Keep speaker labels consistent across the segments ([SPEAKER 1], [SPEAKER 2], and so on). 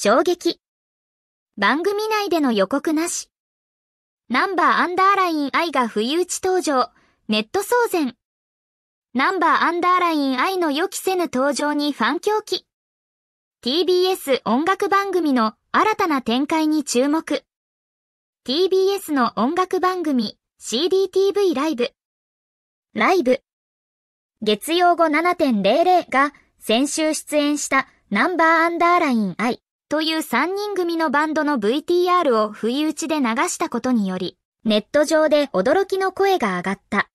[SPEAKER 1] 衝撃。番組内での予告なし。ナンバーアンダーライン愛が不意打ち登場。ネット騒然。ナンバーアンダーライン愛の予期せぬ登場にファン狂気。TBS 音楽番組の新たな展開に注目。TBS の音楽番組 CDTV ライブ。ライブ。月曜後7.00が先週出演したナンバーアンダーライン愛。という3人組のバンドの VTR を不意打ちで流したことにより、ネット上で驚きの声が上がった。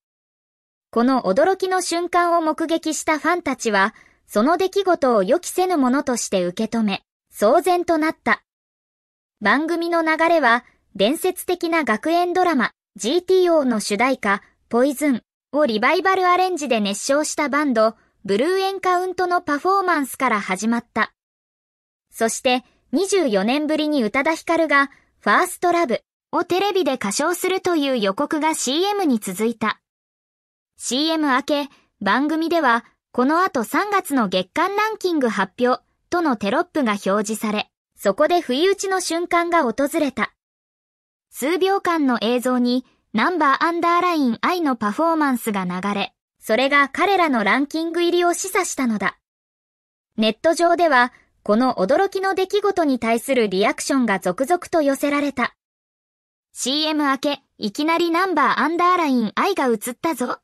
[SPEAKER 1] この驚きの瞬間を目撃したファンたちは、その出来事を予期せぬものとして受け止め、騒然となった。番組の流れは、伝説的な学園ドラマ、GTO の主題歌、ポイズンをリバイバルアレンジで熱唱したバンド、ブルーエンカウントのパフォーマンスから始まった。そして24年ぶりに宇多田ヒカルがファーストラブをテレビで歌唱するという予告が CM に続いた。CM 明け、番組ではこの後3月の月間ランキング発表とのテロップが表示され、そこで不意打ちの瞬間が訪れた。数秒間の映像にナンバーアンダーライン愛のパフォーマンスが流れ、それが彼らのランキング入りを示唆したのだ。ネット上ではこの驚きの出来事に対するリアクションが続々と寄せられた。CM 明け、いきなりナンバーアンダーライン I が映ったぞ。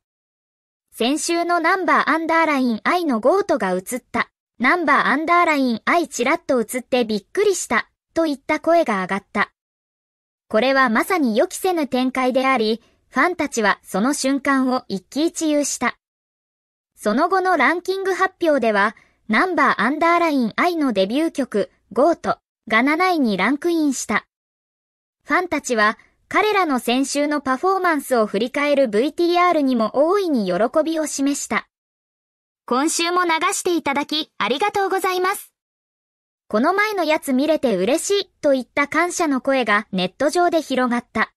[SPEAKER 1] 先週のナンバーアンダーライン I のゴートが映った。ナンバーアンダーライン I チラッと映ってびっくりした。といった声が上がった。これはまさに予期せぬ展開であり、ファンたちはその瞬間を一喜一憂した。その後のランキング発表では、ナンバーアンダーライン I のデビュー曲、ゴートが7位にランクインした。ファンたちは、彼らの先週のパフォーマンスを振り返る VTR にも大いに喜びを示した。今週も流していただき、ありがとうございます。この前のやつ見れて嬉しいといった感謝の声がネット上で広がった。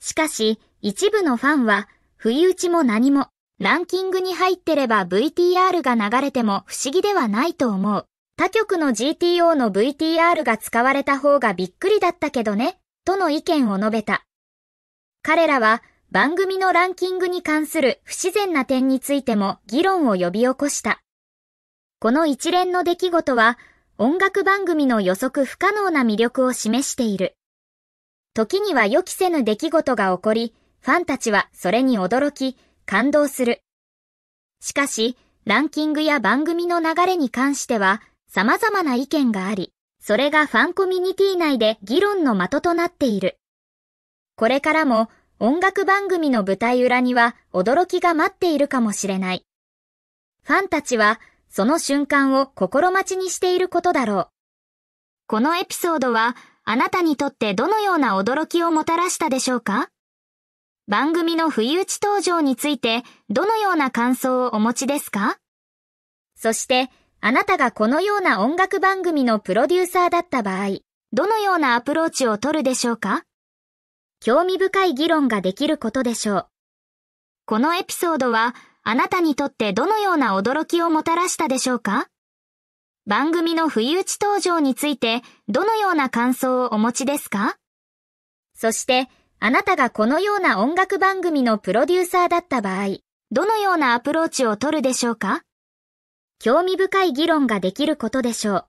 [SPEAKER 1] しかし、一部のファンは、不意打ちも何も、ランキングに入ってれば VTR が流れても不思議ではないと思う。他局の GTO の VTR が使われた方がびっくりだったけどね、との意見を述べた。彼らは番組のランキングに関する不自然な点についても議論を呼び起こした。この一連の出来事は音楽番組の予測不可能な魅力を示している。時には予期せぬ出来事が起こり、ファンたちはそれに驚き、感動する。しかし、ランキングや番組の流れに関しては、様々な意見があり、それがファンコミュニティ内で議論の的となっている。これからも音楽番組の舞台裏には驚きが待っているかもしれない。ファンたちはその瞬間を心待ちにしていることだろう。このエピソードはあなたにとってどのような驚きをもたらしたでしょうか番組の不意打ち登場についてどのような感想をお持ちですかそして、あなたがこのような音楽番組のプロデューサーだった場合、どのようなアプローチを取るでしょうか興味深い議論ができることでしょう。このエピソードは、あなたにとってどのような驚きをもたらしたでしょうか番組の不意打ち登場についてどのような感想をお持ちですかそして、あなたがこのような音楽番組のプロデューサーだった場合、どのようなアプローチを取るでしょうか興味深い議論ができることでしょう。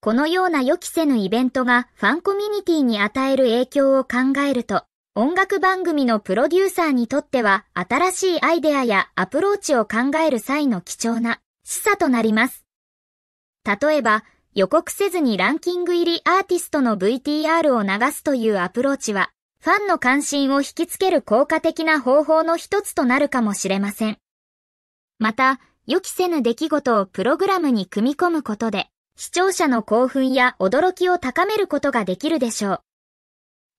[SPEAKER 1] このような予期せぬイベントがファンコミュニティに与える影響を考えると、音楽番組のプロデューサーにとっては新しいアイデアやアプローチを考える際の貴重な示唆となります。例えば、予告せずにランキング入りアーティストの VTR を流すというアプローチは、ファンの関心を引きつける効果的な方法の一つとなるかもしれません。また、予期せぬ出来事をプログラムに組み込むことで、視聴者の興奮や驚きを高めることができるでしょう。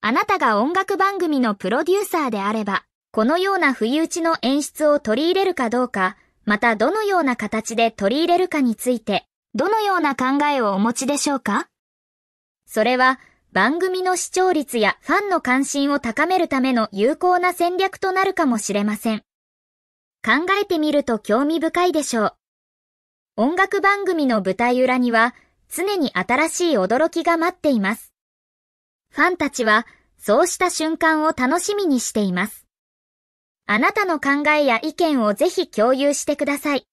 [SPEAKER 1] あなたが音楽番組のプロデューサーであれば、このような不意打ちの演出を取り入れるかどうか、またどのような形で取り入れるかについて、どのような考えをお持ちでしょうかそれは、番組の視聴率やファンの関心を高めるための有効な戦略となるかもしれません。考えてみると興味深いでしょう。音楽番組の舞台裏には常に新しい驚きが待っています。ファンたちはそうした瞬間を楽しみにしています。あなたの考えや意見をぜひ共有してください。